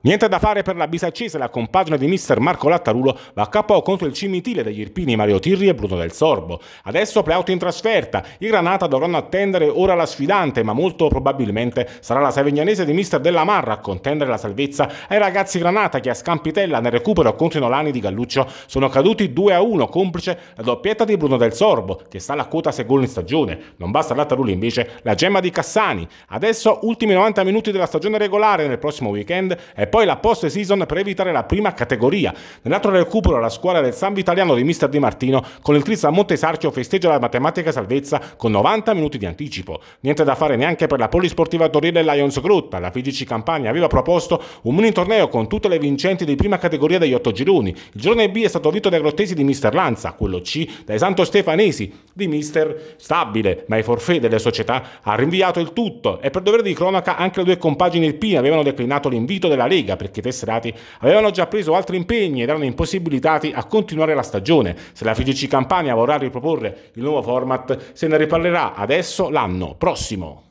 Niente da fare per la bisaccese, la compagine di mister Marco Lattarulo va a KO contro il cimitile degli Irpini Mario Tirri e Bruno del Sorbo. Adesso playout in trasferta, i Granata dovranno attendere ora la sfidante, ma molto probabilmente sarà la savignanese di mister Della Marra a contendere la salvezza ai ragazzi Granata che a Scampitella nel recupero contro i Nolani di Galluccio sono caduti 2-1, complice la doppietta di Bruno del Sorbo, che sta alla quota 6 gol in stagione. Non basta Lattarulo invece, la gemma di Cassani. Adesso ultimi 90 minuti della stagione regolare nel prossimo weekend è poi la post-season per evitare la prima categoria. Nell'altro recupero la squadra del San Vitaliano di Mister Di Martino con il Trizza Montesarchio festeggia la matematica salvezza con 90 minuti di anticipo. Niente da fare neanche per la polisportiva Torino e Lions Group. La FIGC Campania aveva proposto un mini torneo con tutte le vincenti di prima categoria degli otto gironi. Il girone B è stato vinto dai grottesi di Mister Lanza, quello C dai Santo Stefanesi di Mister Stabile, ma i forfè delle società ha rinviato il tutto e per dovere di cronaca anche le due compagini del P avevano declinato l'invito della Lega Lega perché i tesserati avevano già preso altri impegni ed erano impossibilitati a continuare la stagione. Se la FIGC Campania vorrà riproporre il nuovo format, se ne riparlerà adesso l'anno prossimo.